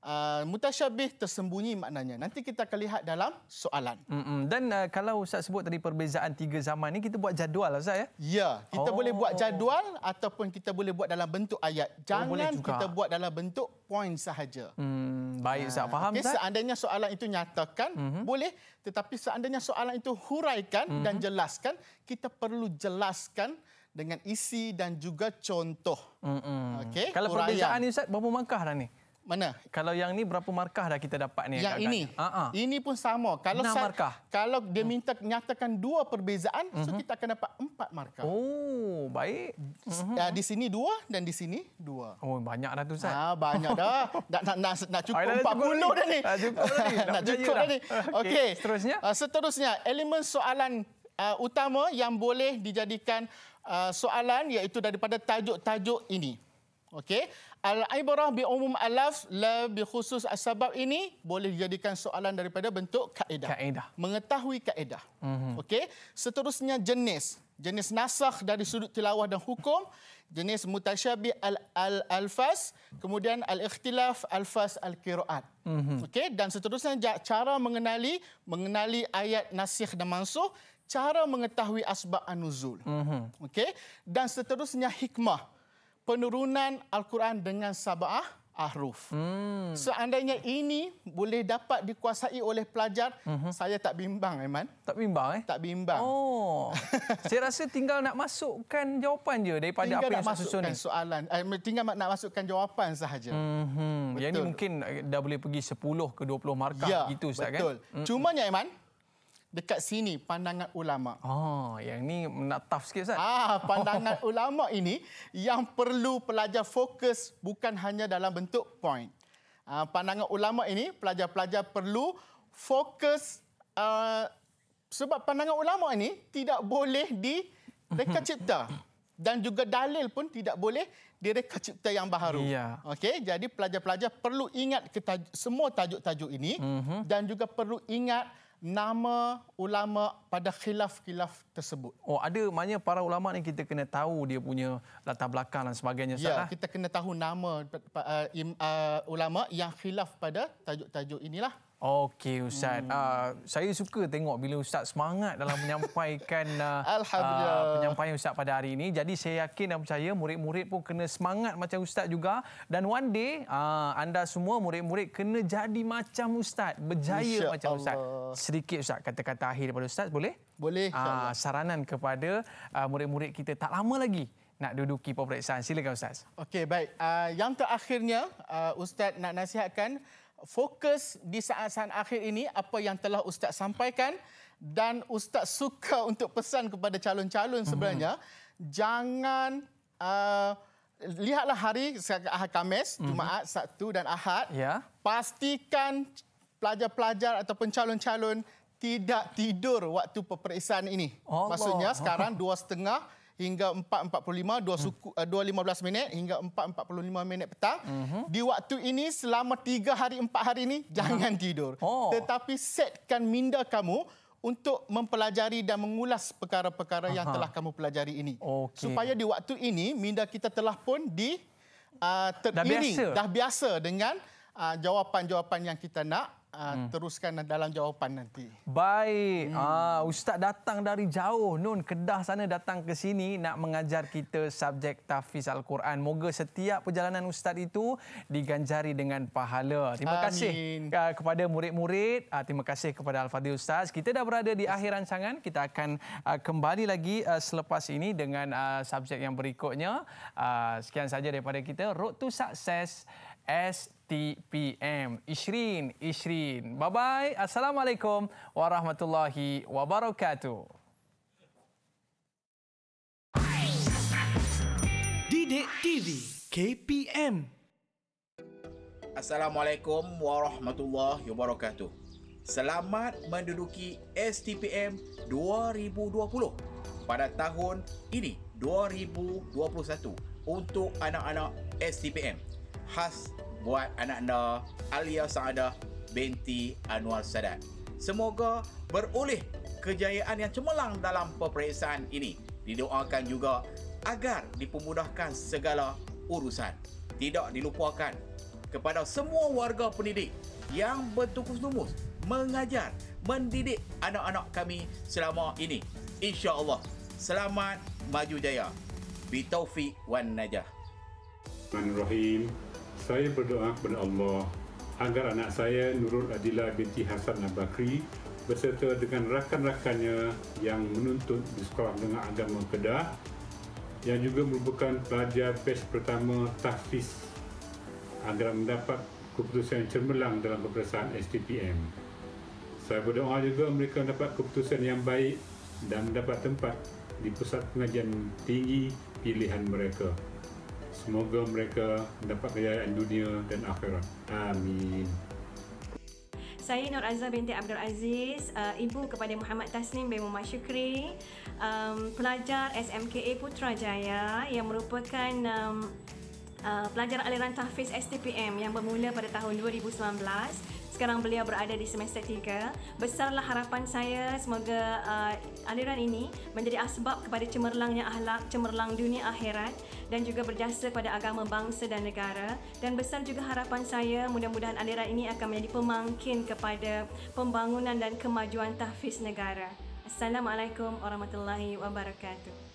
Ah, mutasyabih tersembunyi maknanya. Nanti kita akan lihat dalam soalan. Mm-mm. Dan uh, kalau Ustaz sebut tadi perbezaan tiga zaman ini kita buat jadual lah, Ustaz ya? Ya, kita oh. boleh buat oh. jadual ataupun kita boleh buat dalam bentuk ayat. Oh, Jangan oh, kita buat dalam bentuk poin sahaja. Mm, baik Ustaz, ah, faham Ustaz? Okay, seandainya soalan itu nyatakan, mm-hmm. boleh. Tetapi seandainya soalan itu huraikan mm-hmm. dan jelaskan, kita perlu jelaskan dengan isi dan juga contoh. Okay, kalau huraian. perbezaan ni Ustaz, berapa markah dah ni? Mana? Kalau yang ni berapa markah dah kita dapat ni? Yang ini. Uh-huh. Ini pun sama. Kalau saya, markah. Kalau dia hmm. minta nyatakan dua perbezaan, uh-huh. so mhm. kita akan dapat empat markah. Oh, baik. Uh-huh. Di sini dua dan di sini dua. Oh, banyak dah tu, Ustaz. Ah, banyak dah. [laughs] nak, nak, nak, nak cukup empat puluh dah ni. Nak cukup dah ni. [laughs] nak cukup dah ni. [laughs] Okey. Okay. Seterusnya? Uh, seterusnya, elemen soalan uh, utama yang boleh dijadikan uh, soalan iaitu daripada tajuk-tajuk ini. Okey. Al-ibrah bi umum alaf la bi khusus asbab ini boleh dijadikan soalan daripada bentuk kaedah. kaedah. Mengetahui kaedah. Mm-hmm. Okey. Seterusnya jenis. Jenis nasakh dari sudut tilawah dan hukum, jenis mutasyabih al-alfas, kemudian al-ikhtilaf alfas al-qiraat. Mm-hmm. Okey, dan seterusnya cara mengenali mengenali ayat nasikh dan mansukh, cara mengetahui asbab an-nuzul. Mm-hmm. Okey, dan seterusnya hikmah penurunan Al-Quran dengan Sabah Ahruf. Hmm. Seandainya ini boleh dapat dikuasai oleh pelajar, uh-huh. saya tak bimbang, Aiman. Tak bimbang, eh? Tak bimbang. Oh. [laughs] saya rasa tinggal nak masukkan jawapan je daripada tinggal apa yang saya susun ni. Soalan. Eh, tinggal nak masukkan jawapan sahaja. Hmm. Yang ini mungkin eh, dah boleh pergi 10 ke 20 markah ya, gitu, betul. kan? Betul. Mhm. Cumanya, Aiman, dekat sini pandangan ulama. Oh, yang ni nak tough sikit Ustaz. Ah, [laughs] pandangan oh. ulama ini yang perlu pelajar fokus bukan hanya dalam bentuk point. Ah, pandangan ulama ini pelajar-pelajar perlu fokus uh, sebab pandangan ulama ini tidak boleh di reka cipta [laughs] dan juga dalil pun tidak boleh direka cipta yang baharu. Yeah. Okey, jadi pelajar-pelajar perlu ingat ketaj- semua tajuk-tajuk ini mm-hmm. dan juga perlu ingat nama ulama pada khilaf-khilaf tersebut. Oh, ada maknanya para ulama ni kita kena tahu dia punya latar belakang dan sebagainya. Ya, salah. kita kena tahu nama uh, uh, ulama yang khilaf pada tajuk-tajuk inilah. Okey ustaz. Hmm. Uh, saya suka tengok bila ustaz semangat dalam menyampaikan uh, [laughs] uh, penyampaian ustaz pada hari ini. Jadi saya yakin dan percaya murid-murid pun kena semangat macam ustaz juga dan one day uh, anda semua murid-murid kena jadi macam ustaz, berjaya Insya macam Allah. ustaz. Sedikit ustaz kata-kata akhir daripada ustaz boleh? Boleh. Uh, saranan kepada uh, murid-murid kita tak lama lagi nak duduki peperiksaan. Silakan ustaz. Okey baik. Uh, yang terakhirnya uh, ustaz nak nasihatkan fokus di saat-saat akhir ini apa yang telah ustaz sampaikan dan ustaz suka [laughs] untuk pesan kepada calon-calon sebenarnya hmm. jangan uh, lihatlah hari Ahad Khamis, hmm. Jumaat, Sabtu dan Ahad. Ya. Pastikan pelajar-pelajar ataupun calon-calon tidak tidur waktu peperiksaan ini. Allah. Maksudnya sekarang dua setengah hingga 4.45 dua suku hmm. Eh, 2.15 minit hingga 4.45 minit petang hmm. di waktu ini selama 3 hari 4 hari ini [laughs] jangan tidur oh. tetapi setkan minda kamu untuk mempelajari dan mengulas perkara-perkara yang telah kamu pelajari ini okay. supaya di waktu ini minda kita telah pun di uh, ah, teriring dah biasa. dah biasa dengan uh, jawapan-jawapan yang kita nak uh, hmm. teruskan dalam jawapan nanti. Baik. Hmm. Uh, Ustaz datang dari jauh Nun Kedah sana datang ke sini nak mengajar kita subjek tahfiz Al-Quran. Moga setiap perjalanan Ustaz itu diganjari dengan pahala. Terima Amin. kasih uh, kepada murid-murid. Uh, terima kasih kepada Al-Fadhil Ustaz. Kita dah berada di akhir rancangan. Kita akan uh, kembali lagi uh, selepas ini dengan uh, subjek yang berikutnya. Uh, sekian saja daripada kita. Road to Success. S. TPM Ishrin Ishrin. Bye bye. Assalamualaikum warahmatullahi wabarakatuh. Didik TV KPM. Assalamualaikum warahmatullahi wabarakatuh. Selamat menduduki STPM 2020 pada tahun ini 2021 untuk anak-anak STPM khas buat anak anda Alia Saadah binti Anwar Sadat. Semoga beroleh kejayaan yang cemerlang dalam peperiksaan ini. Didoakan juga agar dipermudahkan segala urusan. Tidak dilupakan kepada semua warga pendidik yang bertukus lumus mengajar, mendidik anak-anak kami selama ini. Insya Allah selamat maju jaya. Bitaufiq wan najah. Bismillahirrahmanirrahim saya berdoa kepada Allah agar anak saya Nurul Adila binti Hasan Nabakri bakri dengan rakan-rakannya yang menuntut di Sekolah dengan Agama Kedah yang juga merupakan pelajar batch pertama Tahfiz agar mendapat keputusan yang cermelang dalam peperiksaan STPM. Saya berdoa juga mereka mendapat keputusan yang baik dan mendapat tempat di pusat pengajian tinggi pilihan mereka. Semoga mereka dapat kejayaan dunia dan akhirat. Amin. Saya Nur Azza binti Abdul Aziz, uh, ibu kepada Muhammad Tasnim bin Muhammad Syukri, um, pelajar SMKA Putrajaya yang merupakan um, uh, pelajar aliran tahfiz STPM yang bermula pada tahun 2019 sekarang beliau berada di semester 3. Besarlah harapan saya semoga uh, aliran ini menjadi asbab kepada cemerlangnya ahlak, cemerlang dunia akhirat dan juga berjasa kepada agama bangsa dan negara. Dan besar juga harapan saya mudah-mudahan aliran ini akan menjadi pemangkin kepada pembangunan dan kemajuan tahfiz negara. Assalamualaikum warahmatullahi wabarakatuh.